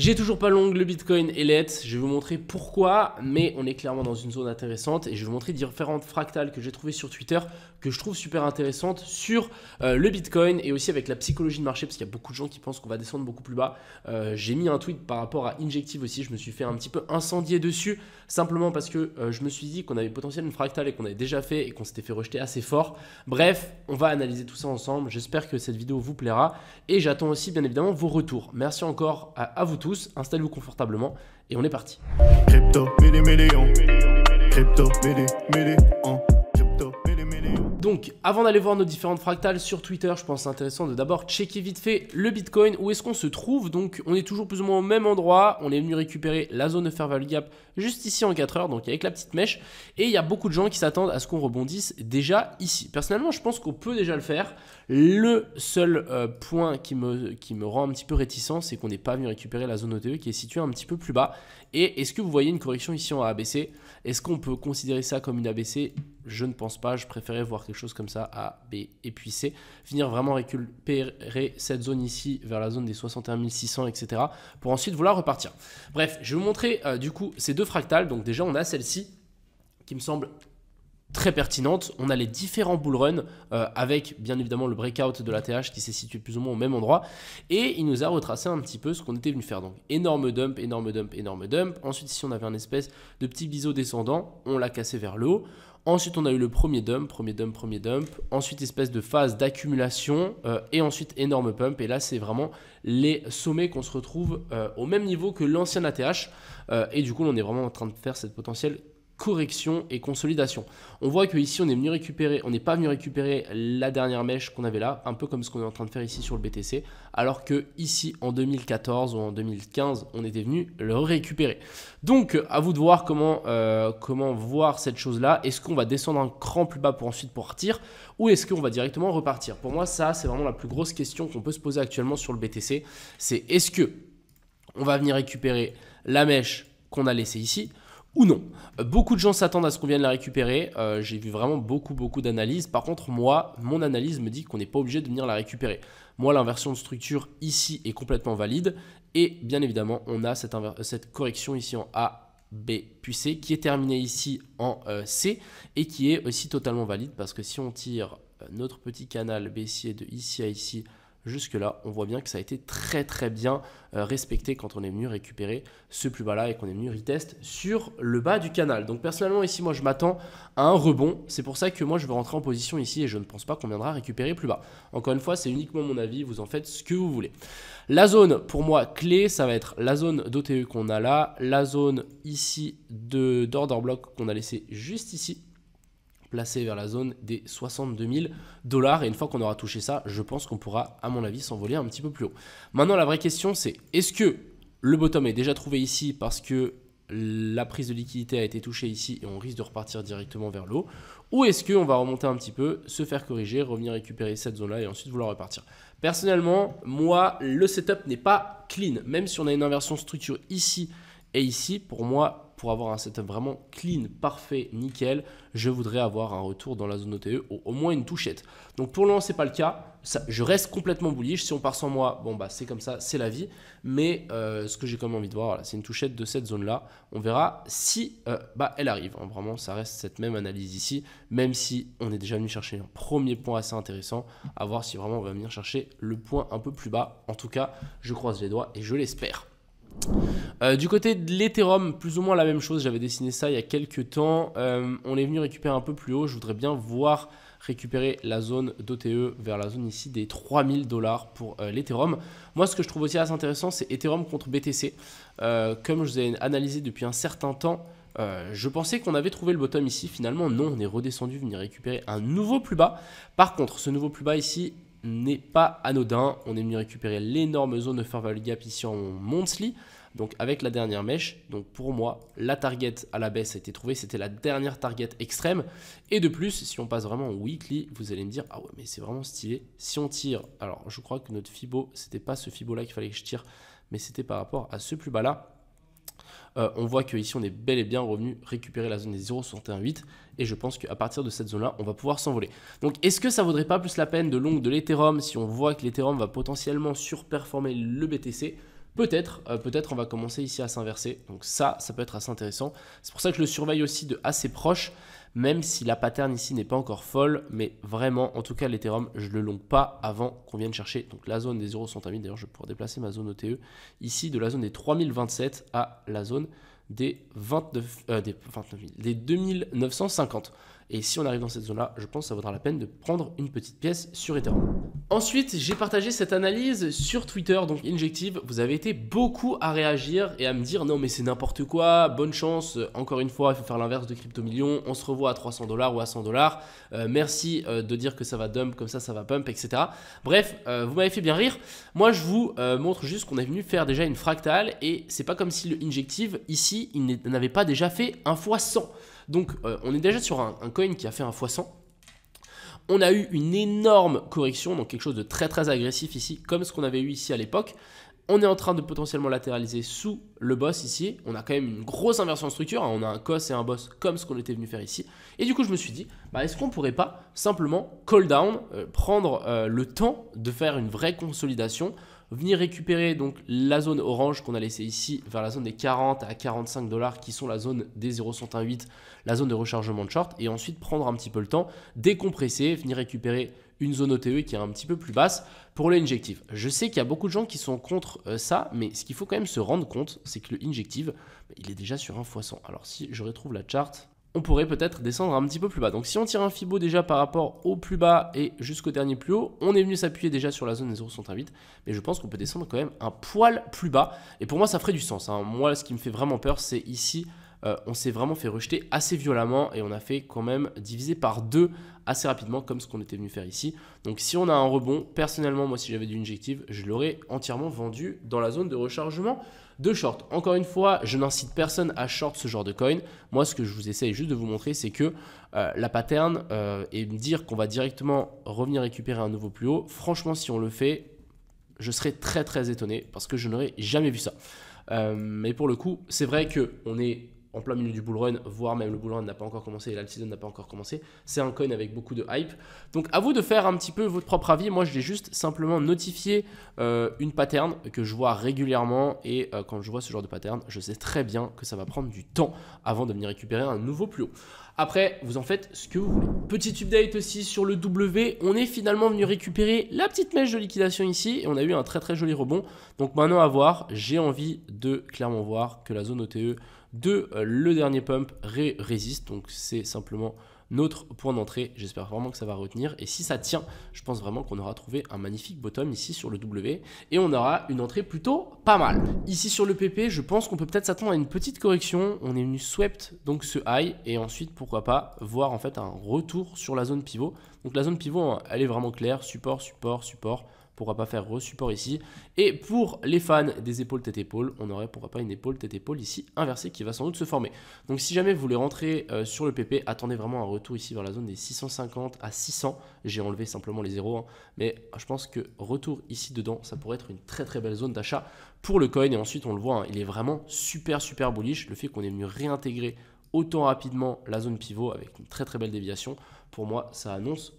J'ai toujours pas long le Bitcoin et l'ETH, je vais vous montrer pourquoi, mais on est clairement dans une zone intéressante et je vais vous montrer différentes fractales que j'ai trouvées sur Twitter que je trouve super intéressantes sur euh, le Bitcoin et aussi avec la psychologie de marché parce qu'il y a beaucoup de gens qui pensent qu'on va descendre beaucoup plus bas. Euh, j'ai mis un tweet par rapport à Injective aussi, je me suis fait un petit peu incendier dessus simplement parce que euh, je me suis dit qu'on avait potentiel une fractale et qu'on avait déjà fait et qu'on s'était fait rejeter assez fort. Bref, on va analyser tout ça ensemble, j'espère que cette vidéo vous plaira et j'attends aussi bien évidemment vos retours. Merci encore à vous tous installez-vous confortablement et on est parti. Donc, avant d'aller voir nos différentes fractales sur Twitter, je pense intéressant de d'abord checker vite fait le Bitcoin. Où est-ce qu'on se trouve Donc, on est toujours plus ou moins au même endroit. On est venu récupérer la zone de fair value gap juste ici en 4 heures, donc avec la petite mèche. Et il y a beaucoup de gens qui s'attendent à ce qu'on rebondisse déjà ici. Personnellement, je pense qu'on peut déjà le faire. Le seul euh, point qui me, qui me rend un petit peu réticent, c'est qu'on n'est pas venu récupérer la zone OTE qui est située un petit peu plus bas. Et est-ce que vous voyez une correction ici en ABC Est-ce qu'on peut considérer ça comme une ABC je ne pense pas, je préférais voir quelque chose comme ça à B et puis C. Finir vraiment récupérer cette zone ici vers la zone des 61 600, etc. pour ensuite vouloir repartir. Bref, je vais vous montrer euh, du coup ces deux fractales. Donc déjà, on a celle-ci qui me semble très pertinente. On a les différents bullruns euh, avec bien évidemment le breakout de la TH qui s'est situé plus ou moins au même endroit. Et il nous a retracé un petit peu ce qu'on était venu faire. Donc énorme dump, énorme dump, énorme dump. Ensuite, si on avait un espèce de petit biseau descendant, on l'a cassé vers le haut. Ensuite, on a eu le premier dump, premier dump, premier dump. Ensuite, espèce de phase d'accumulation. Euh, et ensuite, énorme pump. Et là, c'est vraiment les sommets qu'on se retrouve euh, au même niveau que l'ancien ATH. Euh, et du coup, on est vraiment en train de faire cette potentielle correction et consolidation. On voit qu'ici, on est venu récupérer, on n'est pas venu récupérer la dernière mèche qu'on avait là, un peu comme ce qu'on est en train de faire ici sur le BTC, alors que ici en 2014 ou en 2015, on était venu le récupérer. Donc, à vous de voir comment, euh, comment voir cette chose-là. Est-ce qu'on va descendre un cran plus bas pour ensuite partir ou est-ce qu'on va directement repartir Pour moi, ça, c'est vraiment la plus grosse question qu'on peut se poser actuellement sur le BTC. C'est est-ce que on va venir récupérer la mèche qu'on a laissée ici ou non. Beaucoup de gens s'attendent à ce qu'on vienne la récupérer. Euh, j'ai vu vraiment beaucoup, beaucoup d'analyses. Par contre, moi, mon analyse me dit qu'on n'est pas obligé de venir la récupérer. Moi, l'inversion de structure ici est complètement valide. Et bien évidemment, on a cette, correction ici en A B puis C qui est terminée ici en euh, C et qui est aussi totalement valide parce que si on tire euh, notre petit canal baissier de ici à ici, Jusque-là, on voit bien que ça a été très très bien euh, respecté quand on est venu récupérer ce plus bas-là et qu'on est venu retest sur le bas du canal. Donc personnellement ici, moi je m'attends à un rebond. C'est pour ça que moi je veux rentrer en position ici et je ne pense pas qu'on viendra récupérer plus bas. Encore une fois, c'est uniquement mon avis, vous en faites ce que vous voulez. La zone pour moi clé, ça va être la zone d'OTE qu'on a là, la zone ici d'order block qu'on a laissé juste ici placé vers la zone des 62 000 dollars. Et une fois qu'on aura touché ça, je pense qu'on pourra, à mon avis, s'envoler un petit peu plus haut. Maintenant, la vraie question, c'est est-ce que le bottom est déjà trouvé ici parce que la prise de liquidité a été touchée ici et on risque de repartir directement vers le haut Ou est-ce qu'on va remonter un petit peu, se faire corriger, revenir récupérer cette zone-là et ensuite vouloir repartir Personnellement, moi, le setup n'est pas clean. Même si on a une inversion structure ici et ici, pour moi, pour avoir un setup vraiment clean, parfait, nickel, je voudrais avoir un retour dans la zone OTE, au, au moins une touchette. Donc pour le moment, ce n'est pas le cas. je reste complètement bullish. Si on part sans moi, bon, bah, c'est comme ça, c'est la vie. Mais euh, ce que j'ai quand même envie de voir, c'est une touchette de cette zone-là. On verra si euh, bah, elle arrive. Hein. Vraiment, ça reste cette même analyse ici, même si on est déjà venu chercher un premier point assez intéressant, à voir si vraiment on va venir chercher le point un peu plus bas. En tout cas, je croise les doigts et je l'espère. Euh, du côté de l'Ethereum, plus ou moins la même chose, j'avais dessiné ça il y a quelques temps. Euh, on est venu récupérer un peu plus haut, je voudrais bien voir récupérer la zone d'OTE vers la zone ici des 3000 dollars pour euh, l'Ethereum. Moi, ce que je trouve aussi assez intéressant, c'est Ethereum contre BTC. comme je vous ai analysé depuis un certain temps, je pensais qu'on avait trouvé le bottom ici, finalement non, on est redescendu venir récupérer un nouveau plus bas. Par contre, ce nouveau plus bas ici n'est pas anodin. On est venu récupérer l'énorme zone de value Gap ici en Monthly. Donc avec la dernière mèche, donc pour moi, la target à la baisse a été trouvée, c'était la dernière target extrême. Et de plus, si on passe vraiment en weekly, vous allez me dire, ah ouais, mais c'est vraiment stylé. Si on tire, alors je crois que notre Fibo, c'était pas ce Fibo là qu'il fallait que je tire, mais c'était par rapport à ce plus bas là. Euh, on voit qu'ici on est bel et bien revenu récupérer la zone des 0,618 et je pense qu'à partir de cette zone-là, on va pouvoir s'envoler. Donc est-ce que ça vaudrait pas plus la peine de longue de l'Ethereum si on voit que l'Ethereum va potentiellement surperformer le BTC Peut-être, euh, peut-être on va commencer ici à s'inverser. Donc ça, ça peut être assez intéressant. C'est pour ça que je le surveille aussi de assez proche même si la pattern ici n'est pas encore folle, mais vraiment, en tout cas, l'Ethereum, je ne le longue pas avant qu'on vienne chercher donc la zone des 0,100 D'ailleurs, je vais pouvoir déplacer ma zone OTE ici de la zone des 3027 à la zone des 29, euh, des 2950. Et si on arrive dans cette zone-là, je pense que ça vaudra la peine de prendre une petite pièce sur Ethereum. Ensuite, j'ai partagé cette analyse sur Twitter, donc Injective. Vous avez été beaucoup à réagir et à me dire non mais c'est n'importe quoi, bonne chance, encore une fois, il faut faire l'inverse de Crypto Million, on se revoit à 300 dollars ou à 100 dollars, euh, merci euh, de dire que ça va dump, comme ça ça va pump, etc. Bref, euh, vous m'avez fait bien rire. Moi je vous montre juste qu'on est venu faire déjà une fractale et c'est pas comme si le Injective ici, il n'avait pas déjà fait un fois 100. Donc euh, on est déjà sur un, coin qui a fait un x100. On a eu une énorme correction, donc quelque chose de très très agressif ici, comme ce qu'on avait eu ici à l'époque. On est en train de potentiellement latéraliser sous le boss ici. On a quand même une grosse inversion de structure. Hein. On a un cos et un boss comme ce qu'on était venu faire ici. Et du coup, je me suis dit, bah, est-ce qu'on pourrait pas simplement call down, euh, prendre euh, le temps de faire une vraie consolidation venir récupérer donc la zone orange qu'on a laissée ici vers la zone des 40 à 45 dollars qui sont la zone des 0,118, la zone de rechargement de short et ensuite prendre un petit peu le temps, décompresser, venir récupérer une zone OTE qui est un petit peu plus basse pour le Je sais qu'il y a beaucoup de gens qui sont contre euh, ça, mais ce qu'il faut quand même se rendre compte, c'est que le injective, bah, il est déjà sur un x 100. Alors si je retrouve la charte, on pourrait peut-être descendre un petit peu plus bas. Donc si on tire un Fibo déjà par rapport au plus bas et jusqu'au dernier plus haut, on est venu s'appuyer déjà sur la zone des centrales mais je pense qu'on peut descendre quand même un poil plus bas. Et pour moi, ça ferait du sens. Hein. Moi, ce qui me fait vraiment peur, c'est ici euh, on s'est vraiment fait rejeter assez violemment et on a fait quand même diviser par deux assez rapidement comme ce qu'on était venu faire ici. Donc si on a un rebond, personnellement moi si j'avais du injectif, je l'aurais entièrement vendu dans la zone de rechargement de short. Encore une fois, je n'incite personne à short ce genre de coin. Moi ce que je vous essaye juste de vous montrer c'est que euh, la pattern euh, et me dire qu'on va directement revenir récupérer un nouveau plus haut, franchement si on le fait, je serais très très étonné parce que je n'aurais jamais vu ça. mais pour le coup, c'est vrai qu'on est en plein milieu du bull run, voire même le bull run n'a pas encore commencé et la season n'a pas encore commencé. C'est un coin avec beaucoup de hype. Donc à vous de faire un petit peu votre propre avis. Moi, je l'ai juste simplement notifié euh, une pattern que je vois régulièrement et euh, quand je vois ce genre de pattern, je sais très bien que ça va prendre du temps avant de venir récupérer un nouveau plus haut. Après, vous en faites ce que vous voulez. Petit update aussi sur le W. On est finalement venu récupérer la petite mèche de liquidation ici et on a eu un très très joli rebond. Donc maintenant à voir, j'ai envie de clairement voir que la zone OTE de euh, le dernier pump Ré résiste. Donc c'est simplement notre point d'entrée. J'espère vraiment que ça va retenir. Et si ça tient, je pense vraiment qu'on aura trouvé un magnifique bottom ici sur le W. Et on aura une entrée plutôt pas mal. Ici sur le PP, je pense qu'on peut peut-être s'attendre à une petite correction. On est venu swept donc ce high. Et ensuite, pourquoi pas, voir en fait un retour sur la zone pivot. Donc la zone pivot, hein, elle est vraiment claire. Support, support, support pourra pas faire re-support ici. Et pour les fans des épaules tête épaule, on aurait pourra pas une épaule tête épaule ici inversée qui va sans doute se former. Donc si jamais vous voulez rentrer euh, sur le PP, attendez vraiment un retour ici vers la zone des 650 à 600. J'ai enlevé simplement les zéros. Hein. mais je pense que retour ici dedans, ça pourrait être une très très belle zone d'achat pour le coin. Et ensuite, on le voit, hein, il est vraiment super super bullish. Le fait qu'on ait mieux réintégrer autant rapidement la zone pivot avec une très très belle déviation, pour moi, ça annonce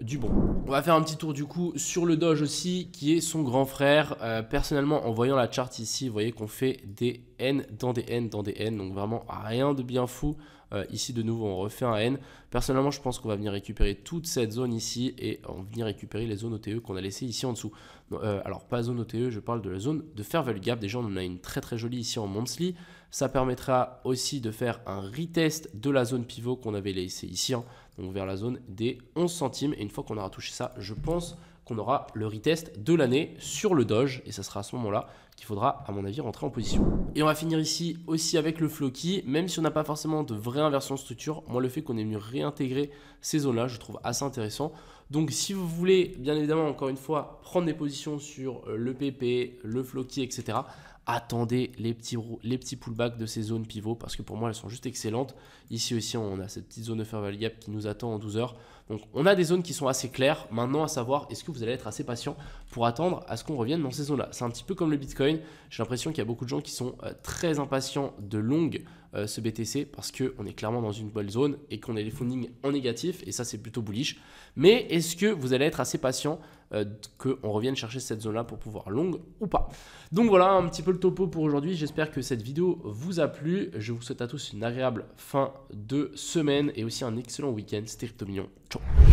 du bon. On va faire un petit tour du coup sur le Doge aussi, qui est son grand frère. Euh, personnellement, en voyant la charte ici, vous voyez qu'on fait des N dans des N dans des N, donc vraiment rien de bien fou. Euh, ici, de nouveau, on refait un N. Personnellement, je pense qu'on va venir récupérer toute cette zone ici et on venir récupérer les zones OTE qu'on a laissé ici en dessous. Euh, alors, pas zone OTE, je parle de la zone de faire value gap. Déjà, on en a une très très jolie ici en monthly. Ça permettra aussi de faire un retest de la zone pivot qu'on avait laissé ici. en donc vers la zone des 11 centimes. Et une fois qu'on aura touché ça, je pense qu'on aura le retest de l'année sur le Doge. Et ça sera à ce moment-là qu'il faudra, à mon avis, rentrer en position. Et on va finir ici aussi avec le Floki. Même si on n'a pas forcément de vraie inversion de structure, moi, le fait qu'on ait mieux réintégrer ces zones-là, je trouve assez intéressant. Donc, si vous voulez, bien évidemment, encore une fois, prendre des positions sur euh, le PP, le Floki, etc., attendez les petits, les petits pullbacks de ces zones pivots parce que pour moi elles sont juste excellentes. Ici aussi on a cette petite zone de fair qui nous attend en 12 heures. Donc on a des zones qui sont assez claires. Maintenant à savoir, est-ce que vous allez être assez patient pour attendre à ce qu'on revienne dans ces zones-là C'est un petit peu comme le Bitcoin. J'ai l'impression qu'il y a beaucoup de gens qui sont euh, très impatients de longue euh, ce BTC parce qu'on est clairement dans une bonne zone et qu'on a les fundings en négatif et ça c'est plutôt bullish. Mais est-ce que vous allez être assez patient euh, qu'on revienne chercher cette zone-là pour pouvoir longue ou pas Donc voilà un petit peu le topo pour aujourd'hui. J'espère que cette vidéo vous a plu. Je vous souhaite à tous une agréable fin de semaine et aussi un excellent week-end. C'était Crypto Mignon. Ciao